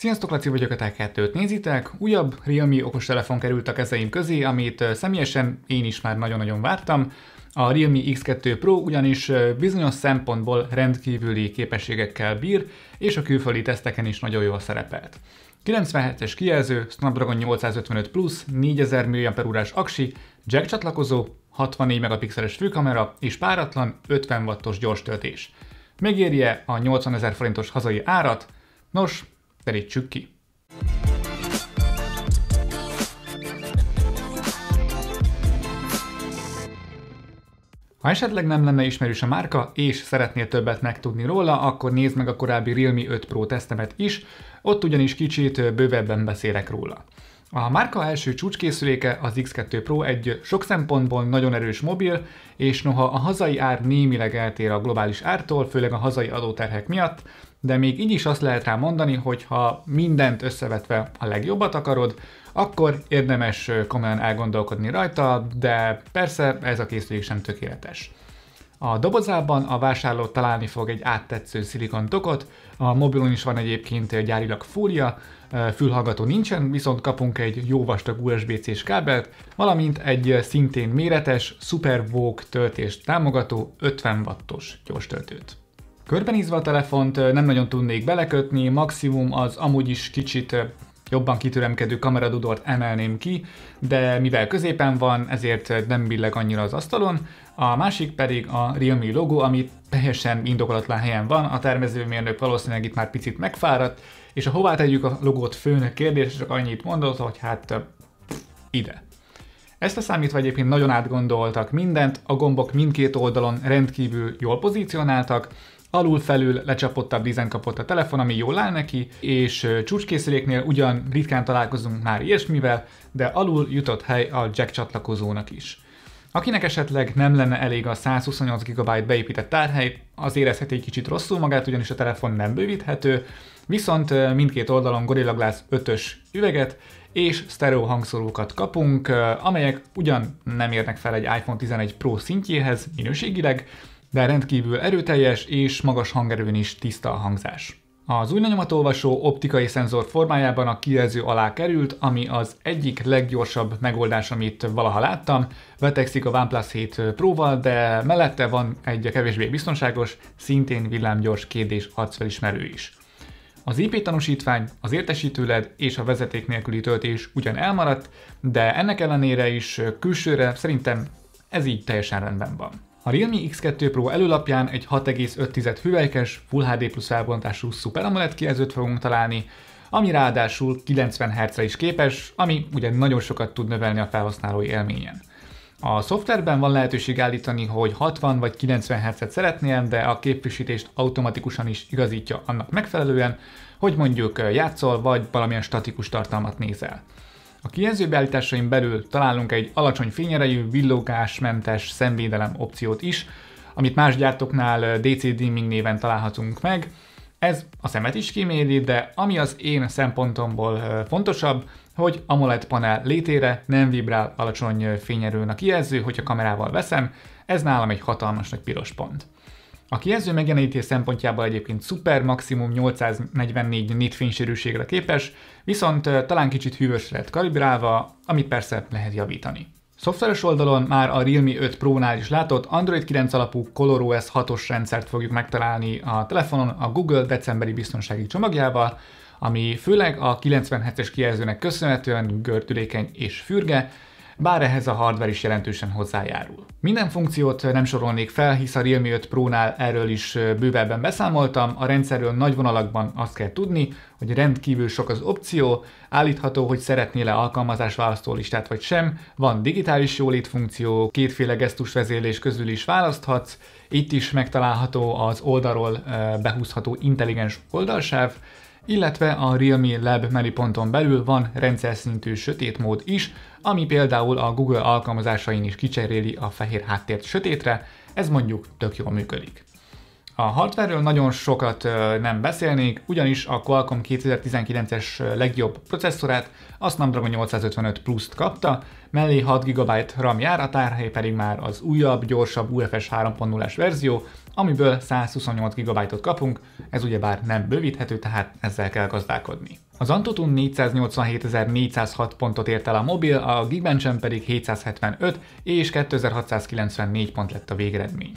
Sziasztok, Laci vagyok a Tech 2 nézitek. Újabb Realme okostelefon került a kezeim közé, amit személyesen én is már nagyon-nagyon vártam. A Realme X2 Pro ugyanis bizonyos szempontból rendkívüli képességekkel bír, és a külföldi teszteken is nagyon jól szerepelt. 97-es kijelző, Snapdragon 855 Plus, 4000 mAh aksi, jack csatlakozó, 64 megapixeles főkamera és páratlan 50 wattos gyors töltés. Megérje a 80 ezer forintos hazai árat? Nos, Terítsük ki. Ha esetleg nem lenne ismerős a márka, és szeretnél többet megtudni róla, akkor nézd meg a korábbi Realme 5 Pro tesztemet is, ott ugyanis kicsit bővebben beszélek róla. A márka első csúcskészüléke az X2 Pro egy sok szempontból nagyon erős mobil, és noha a hazai ár némileg eltér a globális ártól, főleg a hazai adóterhek miatt, de még így is azt lehet rá mondani, hogy ha mindent összevetve a legjobbat akarod, akkor érdemes komolyan elgondolkodni rajta, de persze ez a készülék sem tökéletes. A dobozában a vásárló találni fog egy áttetsző szilikon dokot, a mobilon is van egyébként gyárilag fúria, fülhallgató nincsen, viszont kapunk egy jó vastag USB-C-s kábelt, valamint egy szintén méretes Supervoke töltést támogató 50 wattos gyors töltőt. Körbenézve a telefont nem nagyon tudnék belekötni, maximum az amúgy is kicsit jobban kitüremkedő kameradudort emelném ki, de mivel középen van, ezért nem billeg annyira az asztalon, a másik pedig a Realme logo, ami teljesen indokolatlan helyen van, a tervezőmérnök valószínűleg itt már picit megfáradt, és a hová tegyük a logót főnök kérdés, csak annyit mondott, hogy hát ide. Ezt a számítva egyébként nagyon átgondoltak mindent, a gombok mindkét oldalon rendkívül jól pozícionáltak, alul-felül lecsapottabb dizájn kapott a telefon, ami jól áll neki, és csúcskészüléknél ugyan ritkán találkozunk már ilyesmivel, de alul jutott hely a jack csatlakozónak is. Akinek esetleg nem lenne elég a 128 GB beépített tárhely, az érezheti egy kicsit rosszul magát, ugyanis a telefon nem bővíthető, viszont mindkét oldalon Gorilla Glass 5-ös üveget és stereo hangszórókat kapunk, amelyek ugyan nem érnek fel egy iPhone 11 Pro szintjéhez minőségileg, de rendkívül erőteljes és magas hangerőn is tiszta a hangzás. Az új nyomatolvasó optikai szenzor formájában a kijelző alá került, ami az egyik leggyorsabb megoldás, amit valaha láttam. Vetekszik a OnePlus 7 pro de mellette van egy kevésbé biztonságos, szintén villámgyors kérdés arcfelismerő is. Az IP tanúsítvány, az értesítőled és a vezeték nélküli töltés ugyan elmaradt, de ennek ellenére is külsőre szerintem ez így teljesen rendben van. A Realme X2 Pro előlapján egy 6,5 hüvelykes Full HD plusz felbontású Super AMOLED kijelzőt fogunk találni, ami ráadásul 90 hz is képes, ami ugye nagyon sokat tud növelni a felhasználói élményen. A szoftverben van lehetőség állítani, hogy 60 vagy 90 Hz-et szeretnél, de a képfrissítést automatikusan is igazítja annak megfelelően, hogy mondjuk játszol vagy valamilyen statikus tartalmat nézel. A kijelző beállításain belül találunk egy alacsony fényerejű, villogásmentes szemvédelem opciót is, amit más gyártóknál eh, DC dimming néven találhatunk meg. Ez a szemet is kiméri, de ami az én szempontomból eh, fontosabb, hogy AMOLED panel létére nem vibrál alacsony eh, fényerőn a kijelző, hogyha kamerával veszem, ez nálam egy hatalmasnak piros pont. A kijelző megjelenítés szempontjából egyébként szuper, maximum 844 nit fénysűrűségre képes, viszont talán kicsit hűvösre lett kalibrálva, amit persze lehet javítani. Szoftveres oldalon már a Realme 5 Pro-nál is látott Android 9 alapú ColorOS 6-os rendszert fogjuk megtalálni a telefonon a Google decemberi biztonsági csomagjával, ami főleg a 97-es kijelzőnek köszönhetően gördülékeny és fürge, bár ehhez a hardware is jelentősen hozzájárul. Minden funkciót nem sorolnék fel, hisz a Realme 5 Pro-nál erről is bővebben beszámoltam, a rendszerről nagy vonalakban azt kell tudni, hogy rendkívül sok az opció, állítható, hogy szeretnél-e választó listát vagy sem, van digitális jólét funkció, kétféle vezérlés közül is választhatsz, itt is megtalálható az oldalról behúzható intelligens oldalsáv, illetve a Realme Lab meli ponton belül van rendszer szintű mód is, ami például a Google alkalmazásain is kicseréli a fehér háttért sötétre, ez mondjuk tök jól működik. A hardware nagyon sokat nem beszélnék, ugyanis a Qualcomm 2019-es legjobb processzorát, a Snapdragon 855 Plus-t kapta, mellé 6 GB RAM jár, a tárhely pedig már az újabb, gyorsabb UFS 3.0-es verzió, amiből 128 GB-ot kapunk, ez ugyebár nem bővíthető, tehát ezzel kell gazdálkodni. Az Antutu 487.406 pontot ért el a mobil, a Geekbench-en pedig 775 és 2694 pont lett a végeredmény.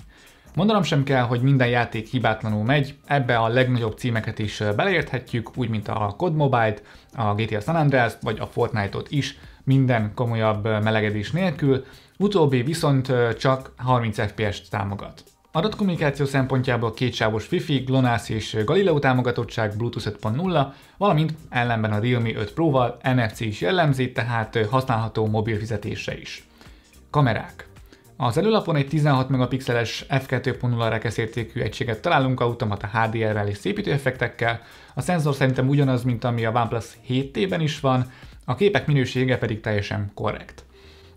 Mondanom sem kell, hogy minden játék hibátlanul megy, ebbe a legnagyobb címeket is beleérthetjük, úgy mint a COD Mobile-t, a GTA San Andreas-t vagy a Fortnite-ot is, minden komolyabb melegedés nélkül, utóbbi viszont csak 30 FPS-t támogat. Adatkommunikáció szempontjából kétsávos Wi-Fi, GLONASS és Galileo támogatottság Bluetooth 5.0, valamint ellenben a Realme 5 Pro-val NFC is jellemzi, tehát használható mobil fizetése is. Kamerák. Az előlapon egy 16 megapixeles f2.0 rekeszértékű egységet találunk automata HDR-rel és szépítő effektekkel. A szenzor szerintem ugyanaz, mint ami a OnePlus 7T-ben is van, a képek minősége pedig teljesen korrekt.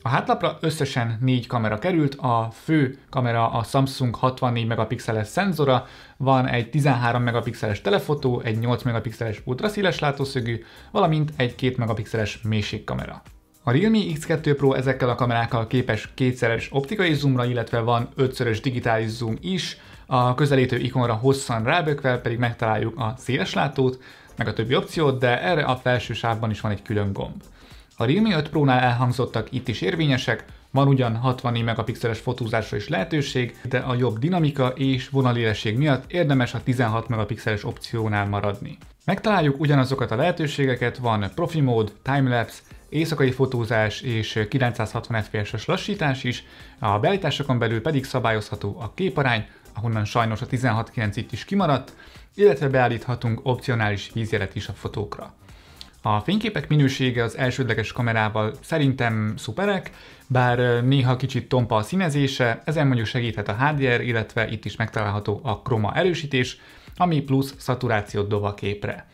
A hátlapra összesen négy kamera került, a fő kamera a Samsung 64 megapixeles szenzora, van egy 13 megapixeles telefotó, egy 8 megapixeles ultraszíles látószögű, valamint egy 2 megapixeles mélységkamera. A Realme X2 Pro ezekkel a kamerákkal képes kétszeres optikai zoomra, illetve van ötszörös digitális zoom is, a közelítő ikonra hosszan rábökve pedig megtaláljuk a széles látót, meg a többi opciót, de erre a felső sávban is van egy külön gomb. A Realme 5 Pro-nál elhangzottak itt is érvényesek, van ugyan 64 megapixeles fotózásra is lehetőség, de a jobb dinamika és vonalélesség miatt érdemes a 16 megapixeles opciónál maradni. Megtaláljuk ugyanazokat a lehetőségeket, van profi mód, timelapse, éjszakai fotózás és 960 fps-es lassítás is, a beállításokon belül pedig szabályozható a képarány, ahonnan sajnos a 16.9 itt is kimaradt, illetve beállíthatunk opcionális vízjelet is a fotókra. A fényképek minősége az elsődleges kamerával szerintem szuperek, bár néha kicsit tompa a színezése, ezen mondjuk segíthet a HDR, illetve itt is megtalálható a kroma erősítés, ami plusz szaturációt dob a képre.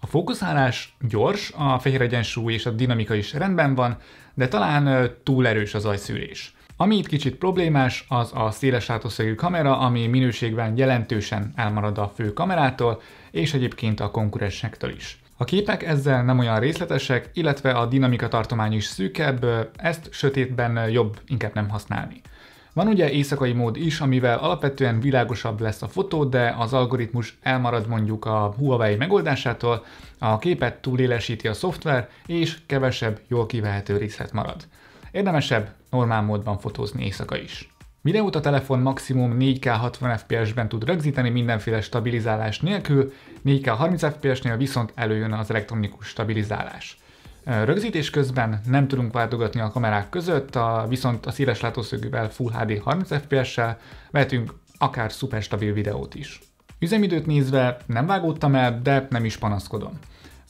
A fókuszálás gyors, a fehér egyensúly és a dinamika is rendben van, de talán túl erős az ajszűrés. Ami itt kicsit problémás, az a széles látószögű kamera, ami minőségben jelentősen elmarad a fő kamerától, és egyébként a konkurensektől is. A képek ezzel nem olyan részletesek, illetve a dinamika tartomány is szűkebb, ezt sötétben jobb inkább nem használni. Van ugye éjszakai mód is, amivel alapvetően világosabb lesz a fotó, de az algoritmus elmarad mondjuk a Huawei megoldásától, a képet túlélesíti a szoftver, és kevesebb, jól kivehető részlet marad. Érdemesebb normál módban fotózni éjszaka is. Videót a telefon maximum 4K 60 fps-ben tud rögzíteni mindenféle stabilizálás nélkül, 4K 30 fps-nél viszont előjön az elektronikus stabilizálás. Rögzítés közben nem tudunk váltogatni a kamerák között, a, viszont a széles látószögűvel Full HD 30 fps-sel vetünk akár szuper stabil videót is. Üzemidőt nézve nem vágódtam el, de nem is panaszkodom.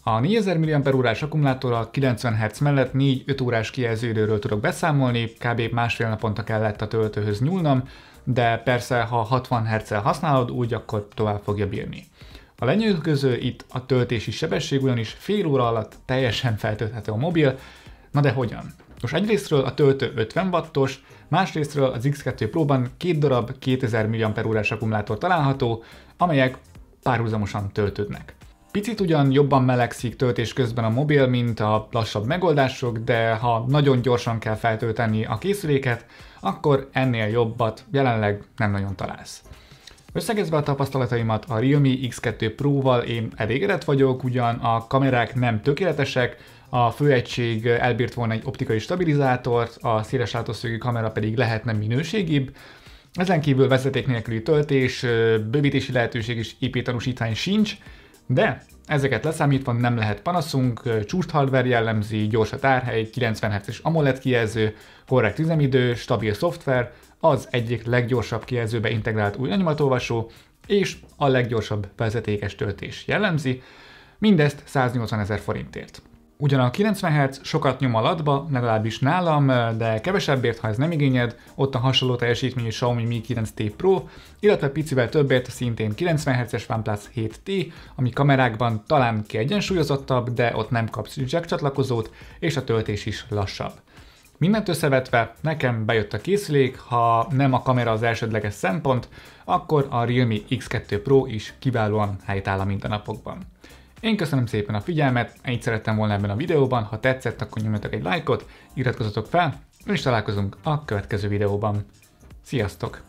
A 4000 mah akkumulátor a 90 Hz mellett 4-5 órás kijelződőről tudok beszámolni, kb. másfél naponta kellett a töltőhöz nyúlnom, de persze ha 60 Hz-el használod, úgy akkor tovább fogja bírni. A lenyűgöző itt a töltési sebesség, ugyanis fél óra alatt teljesen feltölthető a mobil, na de hogyan? Most egyrésztről a töltő 50 wattos, másrésztről az X2 Pro-ban két darab 2000 mAh akkumulátor található, amelyek párhuzamosan töltődnek. Picit ugyan jobban melegszik töltés közben a mobil, mint a lassabb megoldások, de ha nagyon gyorsan kell feltölteni a készüléket, akkor ennél jobbat jelenleg nem nagyon találsz. Összegezve a tapasztalataimat a Realme X2 Pro-val én elégedett vagyok, ugyan a kamerák nem tökéletesek, a főegység elbírt volna egy optikai stabilizátort, a széles látószögű kamera pedig lehetne minőségibb, ezen kívül vezeték nélküli töltés, bővítési lehetőség és IP tanúsítvány sincs, de ezeket leszámítva nem lehet panaszunk, csúszt hardware jellemzi, gyors a tárhely, 90 Hz-es AMOLED kijelző, korrekt üzemidő, stabil szoftver, az egyik leggyorsabb kijelzőbe integrált új lenyomatolvasó, és a leggyorsabb vezetékes töltés jellemzi, mindezt 180 ezer forintért. Ugyan a 90 Hz sokat nyom alatba, legalábbis nálam, de kevesebbért, ha ez nem igényed, ott a hasonló teljesítményű Xiaomi Mi 9T Pro, illetve picivel többért szintén 90 Hz-es OnePlus 7T, ami kamerákban talán kiegyensúlyozottabb, de ott nem kapsz jack csatlakozót, és a töltés is lassabb. Mindent összevetve, nekem bejött a készülék, ha nem a kamera az elsődleges szempont, akkor a Realme X2 Pro is kiválóan helytáll a mindennapokban. Én köszönöm szépen a figyelmet, ennyit szerettem volna ebben a videóban, ha tetszett, akkor nyomjatok egy lájkot, iratkozzatok fel, és találkozunk a következő videóban. Sziasztok!